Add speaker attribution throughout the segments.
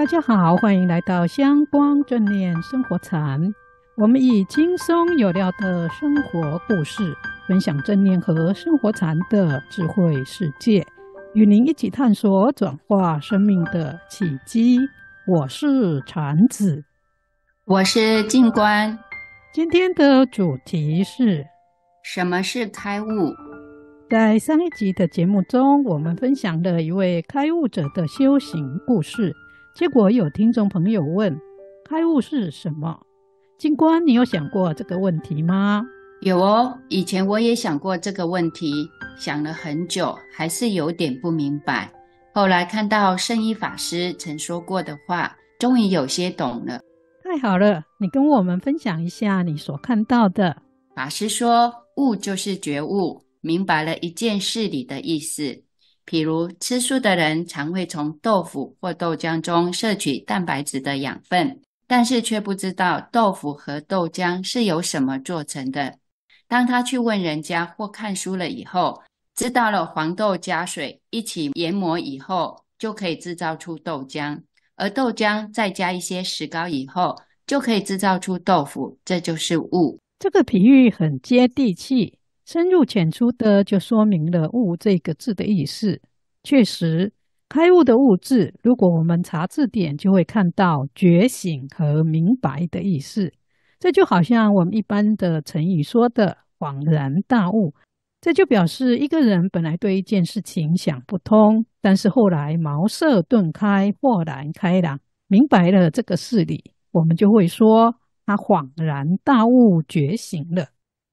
Speaker 1: 大家好，欢迎来到《香光正念生活禅》。我们以轻松有料的生活故事，分享正念和生活禅的智慧世界，与您一起探索转化生命的契机。我是禅子，我是静观。今天的主题是：什么是开悟？在上一集的节目中，我们分享了一位开悟者的修行故事。结果有听众朋友问：“开悟是什么？”
Speaker 2: 静观，你有想过这个问题吗？有哦，以前我也想过这个问题，想了很久，还是有点不明白。后来看到圣依法师曾说过的话，终于有些懂了。
Speaker 1: 太好了，你跟我们分享一下你所看到的。
Speaker 2: 法师说：“悟就是觉悟，明白了一件事理的意思。”比如吃素的人，常会从豆腐或豆浆中摄取蛋白质的养分，但是却不知道豆腐和豆浆是由什么做成的。当他去问人家或看书了以后，知道了黄豆加水一起研磨以后，就可以制造出豆浆，而豆浆再加一些石膏以后，就可以制造出豆腐。这就是物。
Speaker 1: 这个比喻很接
Speaker 2: 地气。深入浅
Speaker 1: 出的就说明了“悟”这个字的意思。确实，“开悟”的“悟”字，如果我们查字典，就会看到“觉醒”和“明白”的意思。这就好像我们一般的成语说的“恍然大悟”，这就表示一个人本来对一件事情想不通，但是后来茅塞顿开、豁然开朗，明白了这个事理，我们就会说他恍然大悟、觉醒了。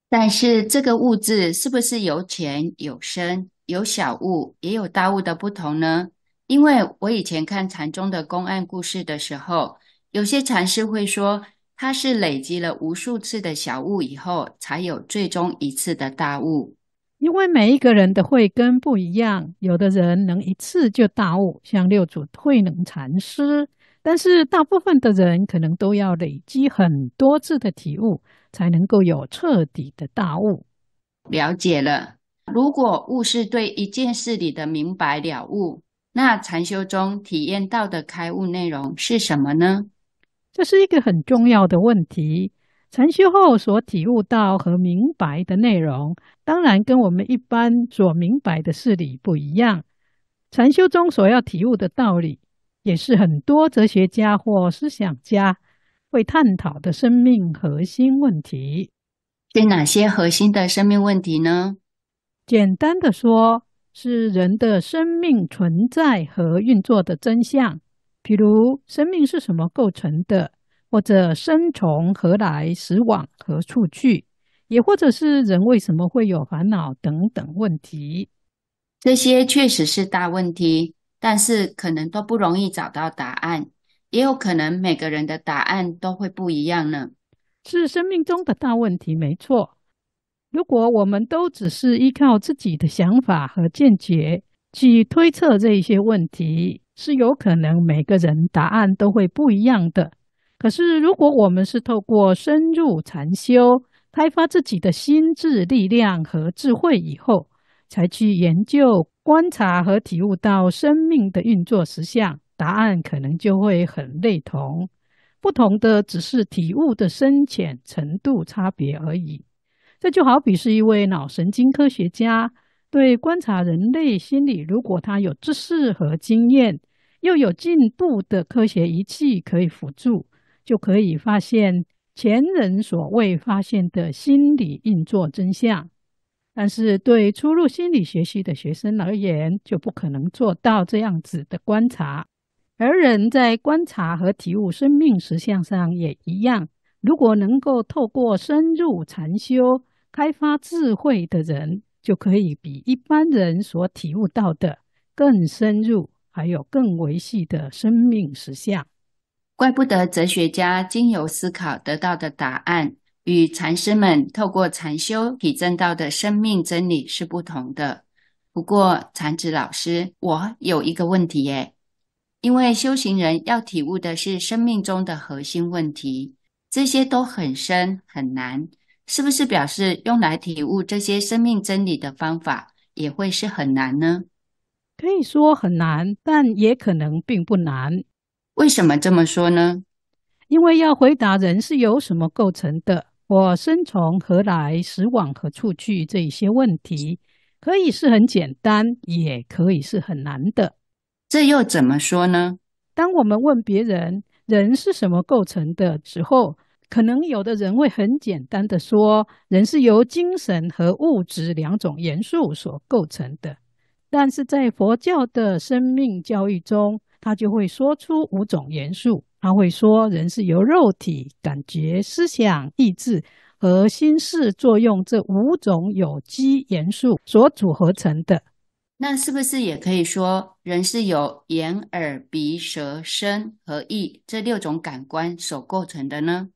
Speaker 2: 但是这个物质是不是有浅有深，有小物也有大物的不同呢？因为我以前看禅宗的公案故事的时候，有些禅师会说，他是累积了无数次的小物以后，才有最终一次的大物。因为
Speaker 1: 每一个人的慧根不一样，有的人能一次就大悟，像六祖慧能禅师。但是，大部分的人可能都要累积很多次的体悟，才能够有彻底的大悟。
Speaker 2: 了解了，如果悟是对一件事里的明白了悟，那禅修中体验到的开悟内容是什
Speaker 1: 么呢？这是一个很重要的问题。禅修后所体悟到和明白的内容，当然跟我们一般所明白的事理不一样。禅修中所要体悟的道理。也是很多哲学家或思想家会探讨的生命核心问题。是哪些核心的生命问题呢？简单的说，是人的生命存在和运作的真相。比如，生命是什么构成的，或者生从何来，死往何处去，也或者是人为什么会有烦恼等等
Speaker 2: 问题。这些确实是大问题。但是可能都不容易找到答案，也有可能每个人的答案都会不一样呢。
Speaker 1: 是生命中的大问题，没错。如果我们都只是依靠自己的想法和见解去推测这些问题，是有可能每个人答案都会不一样的。可是如果我们是透过深入禅修，开发自己的心智力量和智慧以后，才去研究。观察和体悟到生命的运作实相，答案可能就会很类同，不同的只是体悟的深浅程度差别而已。这就好比是一位脑神经科学家对观察人类心理，如果他有知识和经验，又有进步的科学仪器可以辅助，就可以发现前人所谓发现的心理运作真相。但是，对初入心理学系的学生而言，就不可能做到这样子的观察。而人在观察和体悟生命实相上也一样，如果能够透过深入禅修开发智慧的人，就可以比一般人所体悟到的更深入，还有更维系的生命实相。
Speaker 2: 怪不得哲学家经由思考得到的答案。与禅师们透过禅修体证到的生命真理是不同的。不过，禅子老师，我有一个问题耶，因为修行人要体悟的是生命中的核心问题，这些都很深很难，是不是表示用来体悟这些生命真理的方法也会是很难呢？可以说很难，但也可能并
Speaker 1: 不难。为什
Speaker 2: 么这么说呢？
Speaker 1: 因为要回答人是由什么构成的。我生从何来，死往何处去？这一些问题，可以是很简单，也可以是很难的。这又怎么说呢？当我们问别人“人是什么构成”的时候，可能有的人会很简单的说：“人是由精神和物质两种元素所构成的。”但是在佛教的生命教育中，他就会说出五种元素。他会说，人是由肉体、感觉、思想、意志和心事作用这五种有机元素所组合成的。
Speaker 2: 那是不是也可以说，人是由眼、耳、鼻、舌、身和意这六种感官所构成的呢？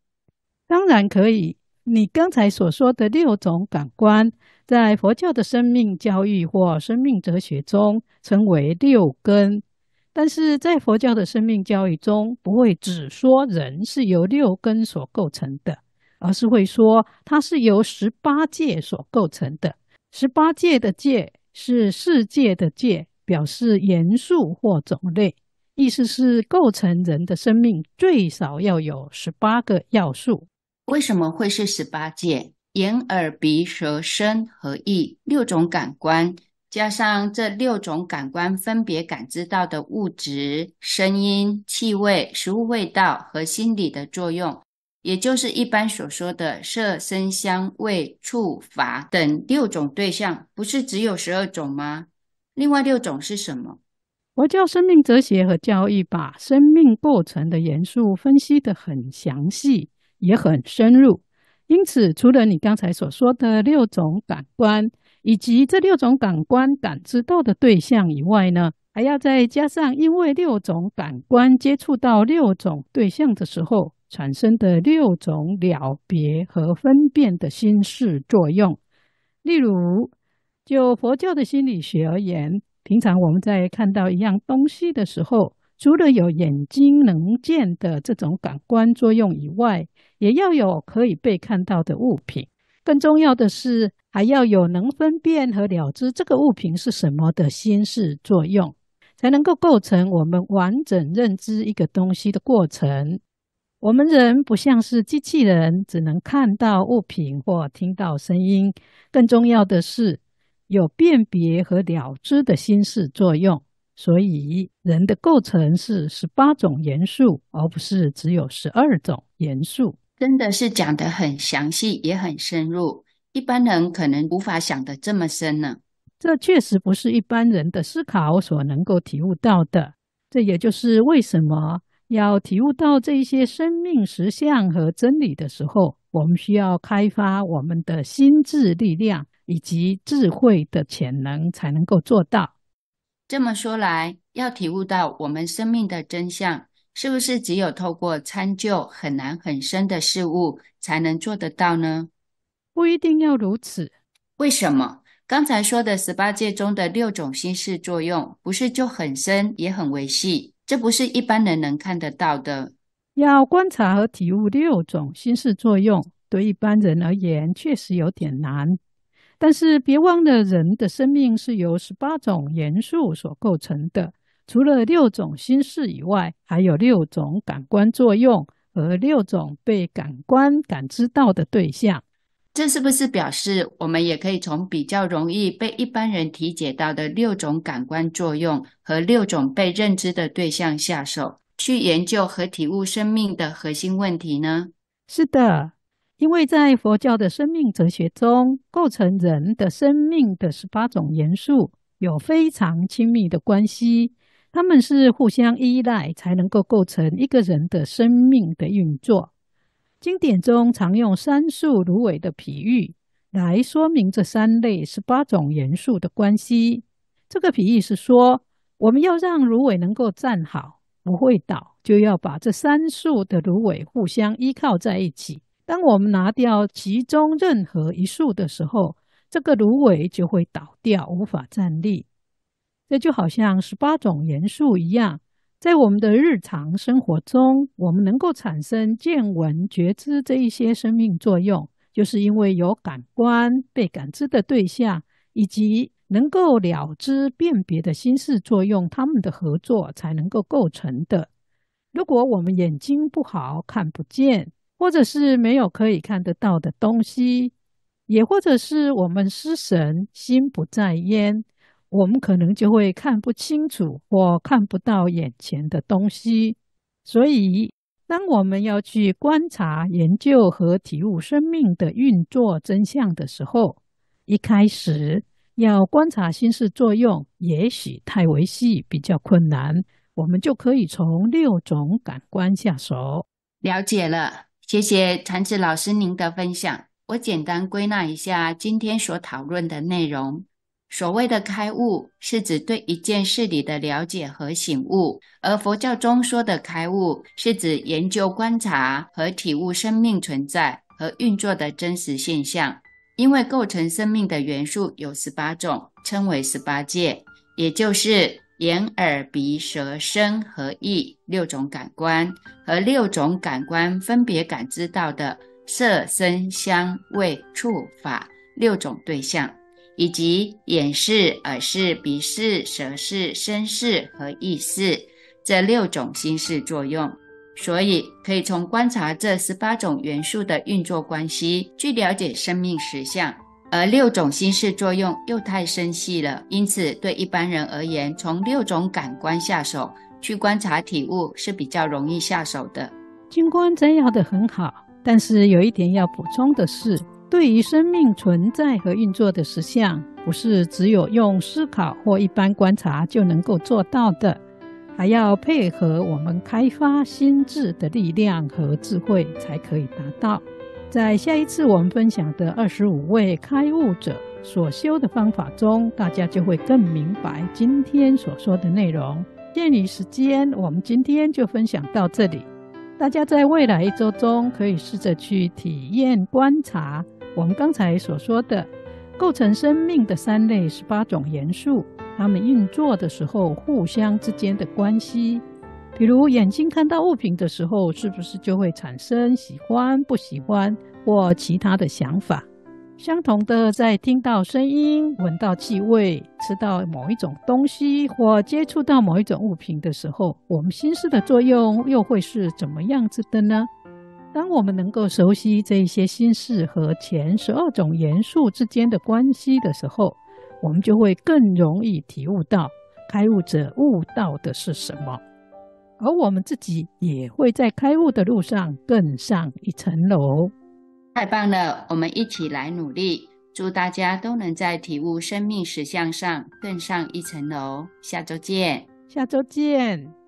Speaker 2: 当
Speaker 1: 然可以。你刚才所说的六种感官，在佛教的生命教育或生命哲学中称为六根。但是在佛教的生命教育中，不会只说人是由六根所构成的，而是会说它是由十八界所构成的。十八界的界是世界的界，表示元素或种类，意
Speaker 2: 思是构成人的生命最少要有十八个要素。为什么会是十八界？眼、耳、鼻、舌、身和意六种感官。加上这六种感官分别感知到的物质、声音、气味、食物味道和心理的作用，也就是一般所说的色、声、香、味、触、法等六种对象，不是只有十二种吗？另外六种是什么？
Speaker 1: 佛教生命哲学和教育把生命过程的元素分析得很详细，也很深入。因此，除了你刚才所说的六种感官，以及这六种感官感知到的对象以外呢，还要再加上，因为六种感官接触到六种对象的时候产生的六种了别和分辨的心事作用。例如，就佛教的心理学而言，平常我们在看到一样东西的时候，除了有眼睛能见的这种感官作用以外，也要有可以被看到的物品。更重要的是。还要有能分辨和了知这个物品是什么的心事作用，才能够构成我们完整认知一个东西的过程。我们人不像是机器人，只能看到物品或听到声音，更重要的是有辨别和了知的心事作用。所以，人的构成是十八种元素，而不是只有十二种元素。
Speaker 2: 真的是讲得很详细，也很深入。一般人可能无法想得这么深呢。
Speaker 1: 这确实不是一般人的思考所能够体悟到的。这也就是为什么要体悟到这些生命实相和真理的时候，我们需要开发我们的心智力量以及智慧的潜能，才能够做到。
Speaker 2: 这么说来，要体悟到我们生命的真相，是不是只有透过参究很难很深的事物，才能做得到呢？不一定要如此。为什么？刚才说的十八界中的六种心事作用，不是就很深也很微细？这不是一般人能看得到的。
Speaker 1: 要观察和体悟六种心事作用，对一般人而言确实有点难。但是别忘了，人的生命是由十八种元素所构成的。除了六种心事以外，还有六种感官作用和六种被感官感知到的对象。
Speaker 2: 这是不是表示我们也可以从比较容易被一般人体解到的六种感官作用和六种被认知的对象下手，去研究和体悟生命的核心问题呢？是的，
Speaker 1: 因为在佛教的生命哲学中，构成人的生命的十八种元素有非常亲密的关系，他们是互相依赖才能够构成一个人的生命的运作。经典中常用三树芦苇的比喻来说明这三类十八种元素的关系。这个比喻是说，我们要让芦苇能够站好，不会倒，就要把这三束的芦苇互相依靠在一起。当我们拿掉其中任何一束的时候，这个芦苇就会倒掉，无法站立。这就好像十八种元素一样。在我们的日常生活中，我们能够产生见闻觉知这一些生命作用，就是因为有感官被感知的对象，以及能够了知辨别的心事作用，它们的合作才能够构成的。如果我们眼睛不好，看不见，或者是没有可以看得到的东西，也或者是我们失神，心不在焉。我们可能就会看不清楚或看不到眼前的东西，所以当我们要去观察、研究和体悟生命的运作真相的时候，一开始要观察心事作用，也许太维细，比较困难。我们就可以从六种感官下手，
Speaker 2: 了解了。谢谢禅子老师您的分享。我简单归纳一下今天所讨论的内容。所谓的开悟，是指对一件事理的了解和醒悟；而佛教中说的开悟，是指研究、观察和体悟生命存在和运作的真实现象。因为构成生命的元素有十八种，称为十八界，也就是眼、耳、鼻、舌、身和意六种感官，和六种感官分别感知到的色、声、香、味、触、法六种对象。以及眼视、耳视、鼻视、舌视、身视和意视这六种心事作用，所以可以从观察这十八种元素的运作关系去了解生命实相。而六种心事作用又太深细了，因此对一般人而言，从六种感官下手去观察体悟是比较容易下手的。
Speaker 1: 尽管摘要的很好，但是有一点要补充的是。对于生命存在和运作的实相，不是只有用思考或一般观察就能够做到的，还要配合我们开发心智的力量和智慧才可以达到。在下一次我们分享的二十五位开悟者所修的方法中，大家就会更明白今天所说的内容。鉴于时间，我们今天就分享到这里。大家在未来一周中可以试着去体验观察。我们刚才所说的构成生命的三类十八种元素，它们运作的时候互相之间的关系，比如眼睛看到物品的时候，是不是就会产生喜欢、不喜欢或其他的想法？相同的，在听到声音、闻到气味、吃到某一种东西或接触到某一种物品的时候，我们心思的作用又会是怎么样子的呢？当我们能够熟悉这些心事和前十二种元素之间的关系的时候，我们就会更容易体悟到开悟者悟到的是什么，而我们自己也会在开悟的路上更上一层楼。
Speaker 2: 太棒了，我们一起来努力，祝大家都能在体悟生命实相上更上一层楼。下周见，下周见。